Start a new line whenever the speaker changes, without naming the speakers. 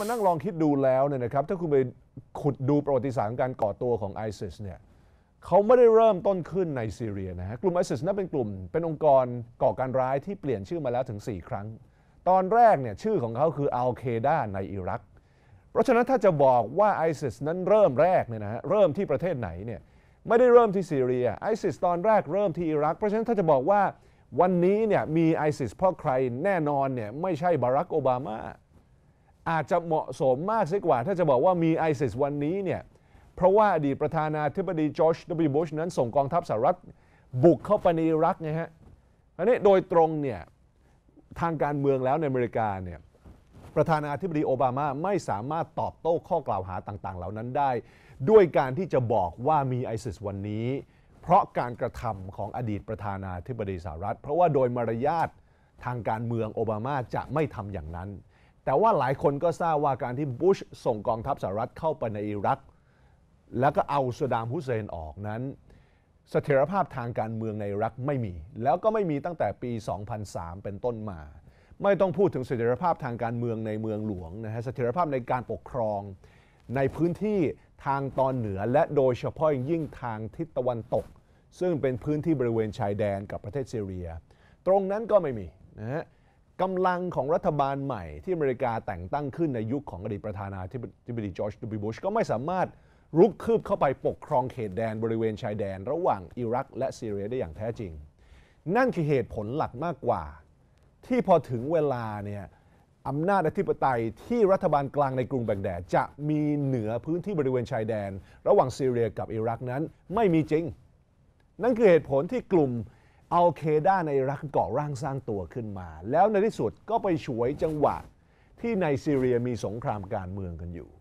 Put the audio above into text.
มานั่งลองคิดดูแล้วเนี่ยนะครับถ้าคุณไปขุดดูประวัติศาสตร์การก่อตัวของไอซิสเนี่ยเขาไม่ได้เริ่มต้นขึ้นในซีเรียนะฮะกลุ่มไอซิสนั้นเป็นกลุ่มเป็นองค์กรก่อการร้ายที่เปลี่ยนชื่อมาแล้วถึง 4 ครั้ง ตอนแรกเนี่ยชื่อของเขาคืออัลเคดาในอิรักเพราะฉะนั้นถ้าจะบอกว่าไอซิสนั้นเริ่มแรกเนี่ยนะฮะเริ่มที่ประเทศไหนเนี่ยไม่ได้เริ่มที่ซีเรียไอซิสตอนแรกเริ่มที่อิรัก เพราะฉะนั้นถ้าจะบอกว่าวันนี้เนี่ยมีไอซิสเพราะใครแน่นอนเนี่ยไม่ใช่บารักโอบามาอาจจะเหมาะสมมากเสียกว่า ถ้าจะบอกว่ามีไอซิสวันนี้เนี่ยเพราะว่าอดีตประธานาธิบดีจอร์จวบุชนั้นส่งกองทัพสหรัฐ บุกเข้าไปในอิรักไงฮะอันนี้โดยตรงเนี่ยทางการเมืองแล้วในอเมริกาเนี่ยประธานาธิบดีโอบามาไม่สามารถตอบโต้ข้อกล่าวหาต่างๆ เหล่านั้นได้ ด้วยการที่จะบอกว่ามีไอซิสวันนี้ เพราะการกระทำของอดีตประธานาธิบดีสหรัฐเพราะว่าโดยมารยาททางการเมืองโอบามาจะไม่ทำอย่างนั้นแต่ว่าหลายคนก็ทราบว่าการที่บุชส่งกองทัพสหรัฐเข้าไปในอิรัก แล้วก็เอาสุดามฮุเซนออกนั้นเสถียรภาพทางการเมืองในอิรักไม่มี แล้วก็ไม่มีตั้งแต่ปี 2003 เป็นต้นมา ไม่ต้องพูดถึงเสถียรภาพทางการเมืองในเมืองหลวงนะฮะเสถียรภาพในการปกครองในพื้นที่ทางตอนเหนือ และโดยเฉพาะยิ่งทางทิศตะวันตก ซึ่งเป็นพื้นที่บริเวณชายแดนกับประเทศซีเรีย ตรงนั้นก็ไม่มีนะฮะกำลังของรัฐบาลใหม่ที่อเมริกาแต่งตั้งขึ้นในยุคของอดีตประธานาธิบดีจอร์จดูบุชก็ไม่สามารถรุกคืบเข้าไปปกครองเขตแดนบริเวณชายแดน ระหว่างอิรักและซีเรียได้อย่างแท้จริง นั่นคือเหตุผลหลักมากกว่า ที่พอถึงเวลาเนี่ยอำนาจอธิปไตยที่รัฐบาลกลางในกรุงแบงแดด จะมีเหนือพื้นที่บริเวณชายแดน ระหว่างซีเรียกับอิรักนั้นไม่มีจริง นั่นคือเหตุผลที่กลุ่มเอาเคด้าในรักก่อร่างสร้างตัวขึ้นมา แล้วในที่สุดก็ไปฉวยจังหวะที่ในซีเรียมีสงครามการเมืองกันอยู่